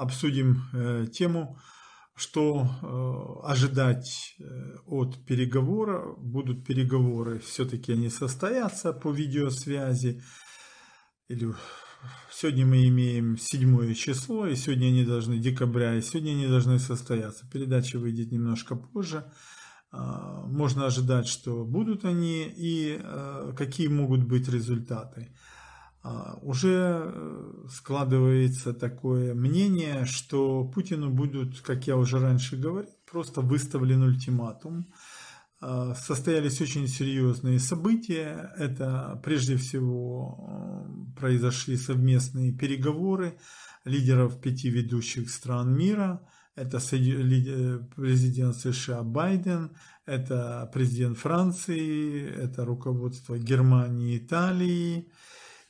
обсудим э, тему, что э, ожидать э, от переговора. Будут переговоры, все-таки они состоятся по видеосвязи. Или сегодня мы имеем седьмое число, и сегодня они должны, декабря, и сегодня они должны состояться. Передача выйдет немножко позже. А, можно ожидать, что будут они и э, какие могут быть результаты. А, уже э, складывается такое мнение, что Путину будут, как я уже раньше говорил, просто выставлен ультиматум. А, состоялись очень серьезные события. Это прежде всего э, произошли совместные переговоры лидеров пяти ведущих стран мира. Это э, президент США Байден, это президент Франции, это руководство Германии, Италии,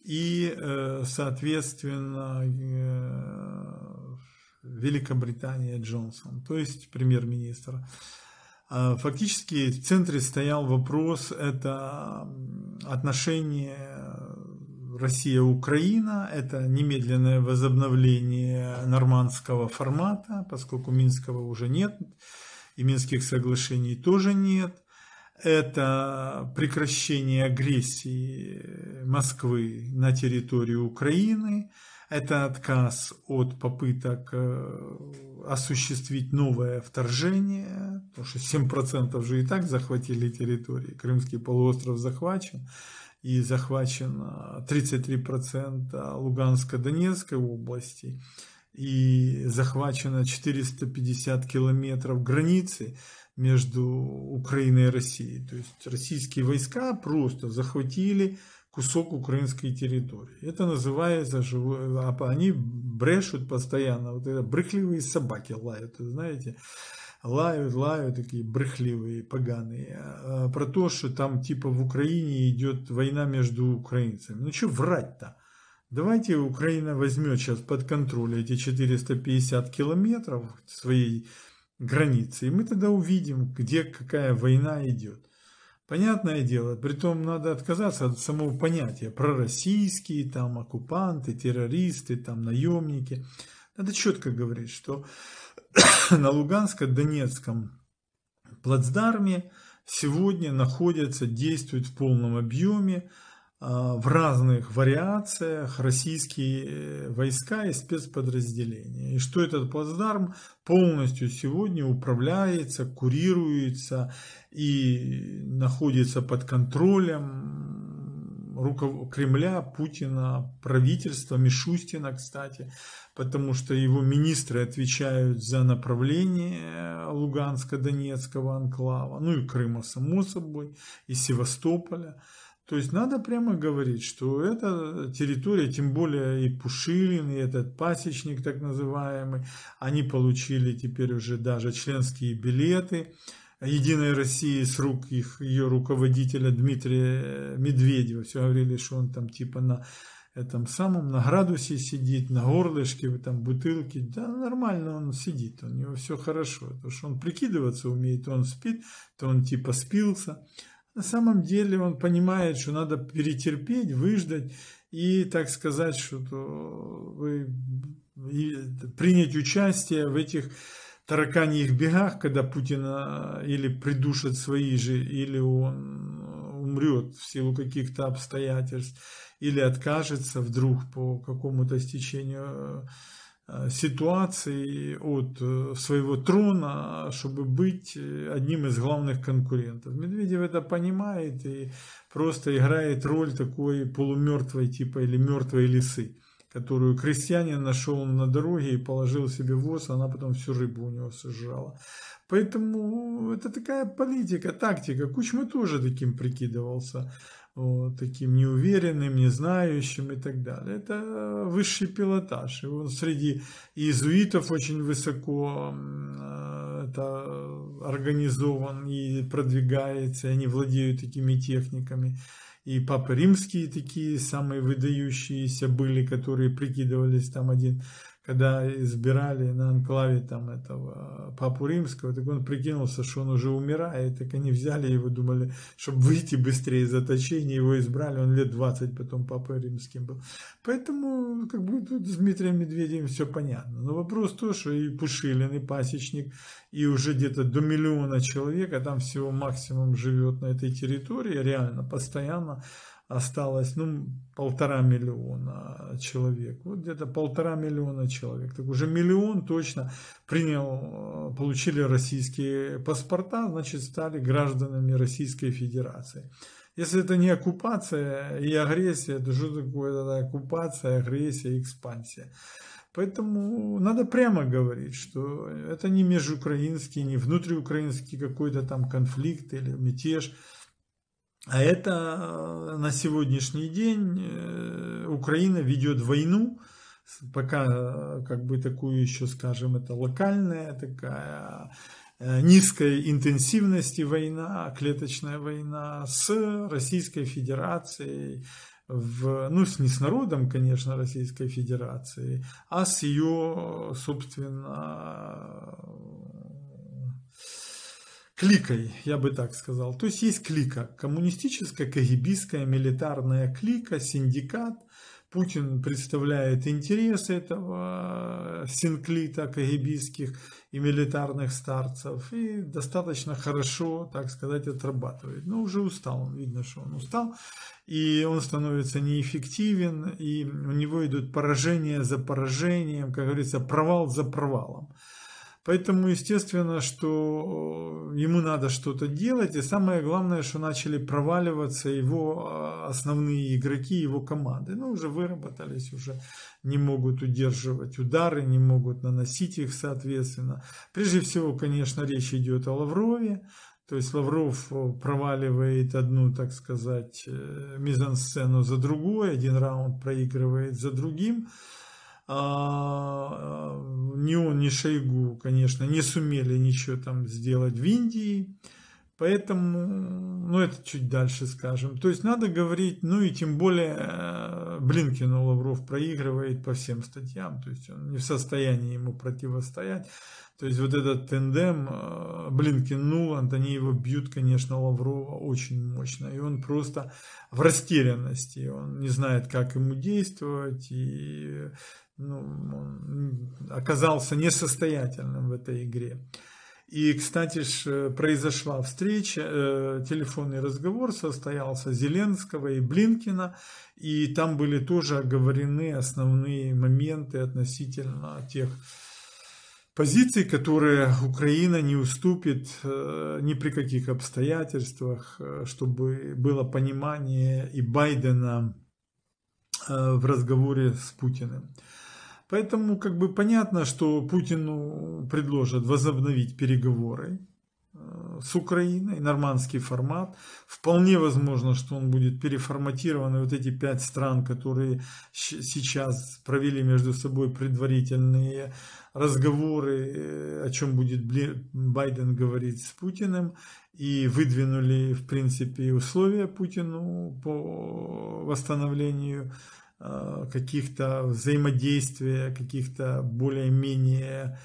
и, э, соответственно, э, Великобритания Джонсон, то есть премьер-министр. А, фактически в центре стоял вопрос, это отношение Россия-Украина, это немедленное возобновление нормандского формата, поскольку Минского уже нет, и Минских соглашений тоже нет – это прекращение агрессии Москвы на территорию Украины, это отказ от попыток э, осуществить новое вторжение, потому что 7% же и так захватили территории, Крымский полуостров захвачен, и захвачено э, 33% Луганско-Донецкой области, и захвачено 450 километров границы, между Украиной и Россией. То есть российские войска просто захватили кусок украинской территории. Это называется, а они брешут постоянно, вот это брыхливые собаки лают, знаете, лают, лают, такие брыхливые поганые, а про то, что там типа в Украине идет война между украинцами. Ну что врать-то? Давайте Украина возьмет сейчас под контроль эти 450 километров своей границы. И мы тогда увидим, где какая война идет. Понятное дело, притом надо отказаться от самого понятия пророссийские, там оккупанты, террористы, там наемники. Надо четко говорить, что на Луганско-Донецком плацдарме сегодня находятся, действуют в полном объеме Э, в разных вариациях российские э, войска и спецподразделения. И что этот плацдарм полностью сегодня управляется, курируется и находится под контролем Кремля, Путина, правительства, Мишустина, кстати, потому что его министры отвечают за направление Луганско-Донецкого анклава, ну и Крыма, само собой, и Севастополя. То есть надо прямо говорить, что эта территория, тем более и Пушилин, и этот пасечник так называемый, они получили теперь уже даже членские билеты Единой России с рук их, ее руководителя Дмитрия э, Медведева. Все говорили, что он там типа на этом самом, на градусе сидит, на горлышке, там бутылки. Да нормально он сидит, у него все хорошо. То, что он прикидываться умеет, то он спит, то он типа спился. На самом деле он понимает, что надо перетерпеть, выждать и, так сказать, что э, вы, принять участие в этих тараканьих бегах, когда Путина э, или придушат свои же, или он э, умрет в силу каких-то обстоятельств, или откажется вдруг по какому-то стечению Э, ситуации от э, своего трона, чтобы быть э, одним из главных конкурентов. Медведев это понимает и просто играет роль такой полумертвой типа или мертвой лисы, которую крестьянин нашел на дороге и положил себе в воз, а она потом всю рыбу у него сожрала. Поэтому ну, это такая политика, тактика. Кучма тоже таким прикидывался вот, таким неуверенным, незнающим и так далее. Это высший пилотаж. И он среди иезуитов очень высоко э, это организован и продвигается, и они владеют такими техниками. И папы римские такие самые выдающиеся были, которые прикидывались там один когда избирали на анклаве там этого э, Папу Римского, так он прикинулся, что он уже умирает, так они взяли его, думали, чтобы выйти быстрее из заточения, его избрали, он лет 20 потом Папой Римским был. Поэтому ну, как бы тут с Дмитрием Медведевым все понятно. Но вопрос то, что и Пушилин, и Пасечник, и уже где-то до миллиона человек, а там всего максимум живет на этой территории, реально, постоянно, осталось, ну, полтора миллиона человек. Вот где-то полтора миллиона человек. Так уже миллион точно принял, э, получили российские паспорта, значит, стали гражданами Российской Федерации. Если это не оккупация и агрессия, то что такое это оккупация, агрессия, экспансия? Поэтому надо прямо говорить, что это не межукраинский, не внутриукраинский какой-то там конфликт или мятеж – а это э, на сегодняшний день э, Украина ведет войну, пока э, как бы такую еще, скажем, это локальная такая низкой интенсивности война, клеточная война с Российской Федерацией, в, ну, с, не с народом, конечно, Российской Федерации, а с ее, собственно, кликой, я бы так сказал. То есть есть клика, коммунистическая, кагибистская, милитарная клика, синдикат. Путин представляет интересы этого синклита кагибистских и милитарных старцев и достаточно хорошо, так сказать, отрабатывает. Но уже устал, видно, что он устал, и он становится неэффективен, и у него идут поражения за поражением, как говорится, провал за провалом. Поэтому, естественно, что э, ему надо что-то делать. И самое главное, что начали проваливаться его а, основные игроки, его команды. Ну, уже выработались, уже не могут удерживать удары, не могут наносить их соответственно. Прежде всего, конечно, речь идет о Лаврове. То есть Лавров э, проваливает одну, так сказать, э, мизансцену за другой, один раунд проигрывает за другим. А, а, ни он, ни Шойгу, конечно, не сумели ничего там сделать в Индии. Поэтому, ну это чуть дальше скажем. То есть надо говорить, ну и тем более э, Блинкину Лавров проигрывает по всем статьям. То есть он не в состоянии ему противостоять. То есть вот этот тендем э, Блинкин Нуланд, они его бьют, конечно, Лаврова очень мощно. И он просто в растерянности. Он не знает, как ему действовать. И ну, оказался несостоятельным в этой игре. И, кстати, ж, э, произошла встреча, э, телефонный разговор состоялся Зеленского и Блинкина, и там были тоже оговорены основные моменты относительно тех позиций, которые Украина не уступит э, ни при каких обстоятельствах, э, чтобы было понимание и Байдена э, в разговоре с Путиным. Поэтому как бы понятно, что Путину предложат возобновить переговоры э, с Украиной, нормандский формат. Вполне возможно, что он будет переформатирован, и вот эти пять стран, которые сейчас провели между собой предварительные разговоры, э, о чем будет Байден говорить с Путиным, и выдвинули, в принципе, условия Путину по восстановлению Э, каких-то взаимодействия, каких-то более-менее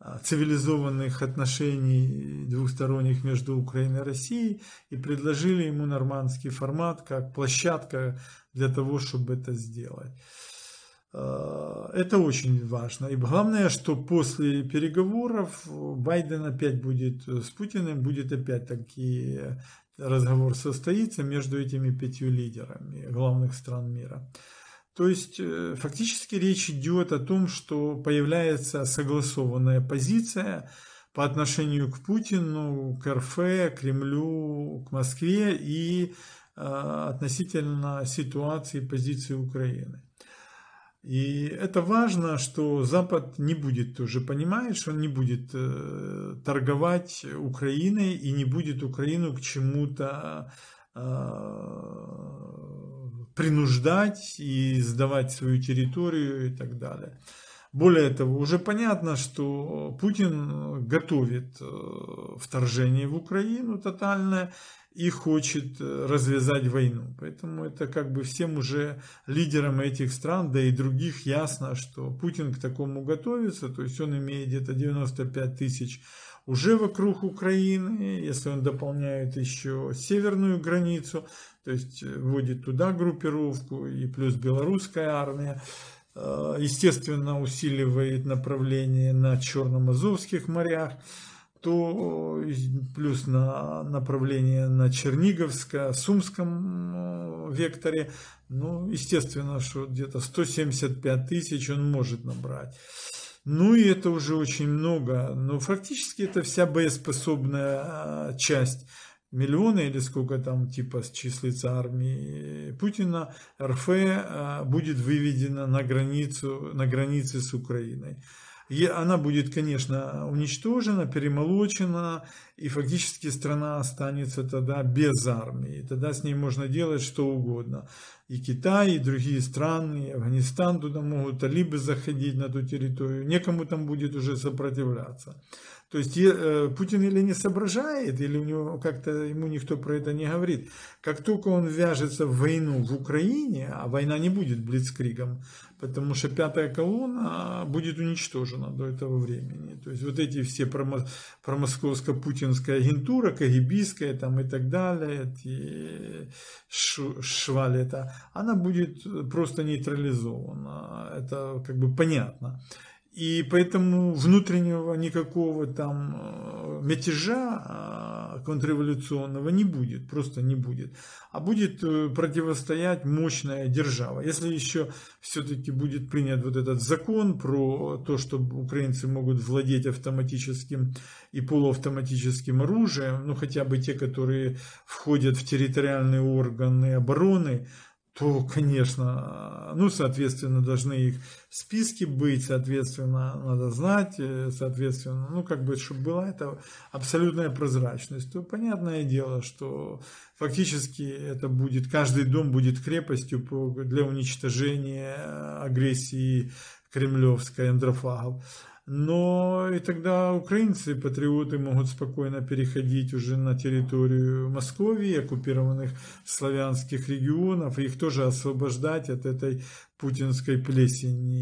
э, цивилизованных отношений двухсторонних между Украиной и Россией и предложили ему нормандский формат как площадка для того, чтобы это сделать. Э, это очень важно. И главное, что после переговоров Байден опять будет с Путиным, будет опять такие разговор состоится между этими пятью лидерами главных стран мира. То есть э, фактически речь идет о том, что появляется согласованная позиция по отношению к Путину, к РФ, к Кремлю, к Москве и э, относительно ситуации и позиции Украины. И это важно, что Запад не будет тоже понимает, что он не будет э, торговать Украиной и не будет Украину к чему-то принуждать и сдавать свою территорию и так далее. Более того, уже понятно, что Путин готовит э, вторжение в Украину тотальное и хочет э, развязать войну. Поэтому это как бы всем уже лидерам этих стран, да и других ясно, что Путин к такому готовится. То есть он имеет где-то 95 тысяч уже вокруг Украины, если он дополняет еще северную границу, то есть э, вводит туда группировку и плюс белорусская армия, э, естественно, усиливает направление на Черномазовских морях, то э, плюс на направление на Черниговско-Сумском векторе, ну, естественно, что где-то 175 тысяч он может набрать. Ну и это уже очень много, но ну, фактически это вся боеспособная а, часть миллиона или сколько там типа числится армии Путина, РФ а, будет выведена на границу, на границе с Украиной. И она будет, конечно, уничтожена, перемолочена, и фактически страна останется тогда без армии. Тогда с ней можно делать что угодно и Китай, и другие страны, и Афганистан, туда могут талибы заходить на ту территорию, некому там будет уже сопротивляться. То есть Путин или не соображает, или у него как-то ему никто про это не говорит. Как только он вяжется в войну в Украине, а война не будет блицкригом, потому что пятая колонна будет уничтожена до этого времени. То есть вот эти все промосковско-путинская агентура, кагибийская там и так далее, эти швали это, она будет э, просто нейтрализована. Это как бы понятно. И поэтому внутреннего никакого там э, мятежа э, контрреволюционного не будет, просто не будет. А будет противостоять мощная держава. Если еще все-таки будет принят вот этот закон про то, что украинцы могут владеть автоматическим и полуавтоматическим оружием, ну хотя бы те, которые входят в территориальные органы обороны, то, конечно, а, ну, соответственно, должны их списки быть, соответственно, надо знать, э, соответственно, ну, как бы, чтобы была эта абсолютная прозрачность, то понятное дело, что фактически это будет, каждый дом будет крепостью для уничтожения э, агрессии кремлевской андрофагов. Но и тогда украинцы, патриоты, могут спокойно переходить уже на территорию Московии, оккупированных славянских регионов, и их тоже освобождать от этой путинской плесени.